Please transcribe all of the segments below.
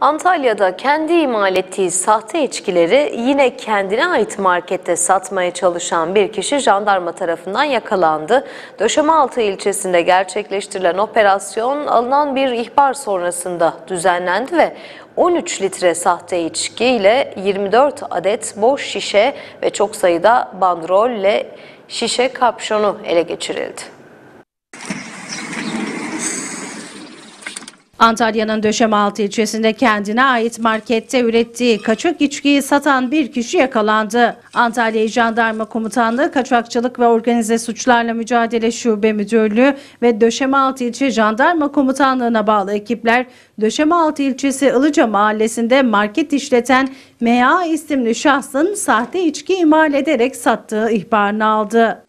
Antalya'da kendi imal ettiği sahte içkileri yine kendine ait markette satmaya çalışan bir kişi jandarma tarafından yakalandı. Döşemealtı ilçesinde gerçekleştirilen operasyon alınan bir ihbar sonrasında düzenlendi ve 13 litre sahte içki ile 24 adet boş şişe ve çok sayıda bandrolle şişe kapşonu ele geçirildi. Antalya'nın Döşemaltı ilçesinde kendine ait markette ürettiği kaçak içkiyi satan bir kişi yakalandı. Antalya Jandarma Komutanlığı Kaçakçılık ve Organize Suçlarla Mücadele Şube Müdürlüğü ve Döşemaltı İlçe Jandarma Komutanlığı'na bağlı ekipler Döşemaltı ilçesi Ilıca mahallesinde market işleten MA isimli şahsın sahte içki imal ederek sattığı ihbarını aldı.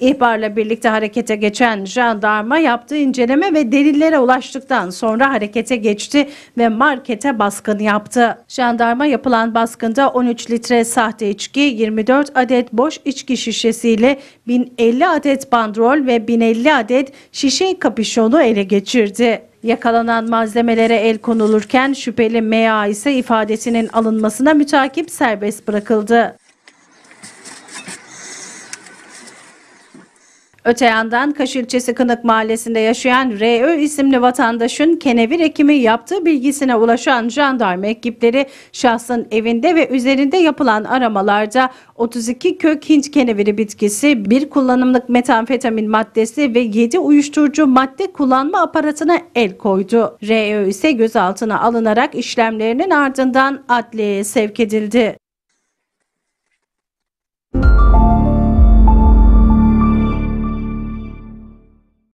İhbarla birlikte harekete geçen jandarma yaptığı inceleme ve delillere ulaştıktan sonra harekete geçti ve markete baskın yaptı. Jandarma yapılan baskında 13 litre sahte içki, 24 adet boş içki şişesiyle 1050 adet bandrol ve 1050 adet şişe kapüşonu ele geçirdi. Yakalanan malzemelere el konulurken şüpheli MA ise ifadesinin alınmasına mütakip serbest bırakıldı. Öte yandan Kaş ilçesi Kınık mahallesinde yaşayan R.Ö. isimli vatandaşın kenevir ekimi yaptığı bilgisine ulaşan jandarma ekipleri şahsın evinde ve üzerinde yapılan aramalarda 32 kök Hint keneviri bitkisi, bir kullanımlık metamfetamin maddesi ve 7 uyuşturucu madde kullanma aparatına el koydu. R.Ö. ise gözaltına alınarak işlemlerinin ardından adliyeye sevk edildi.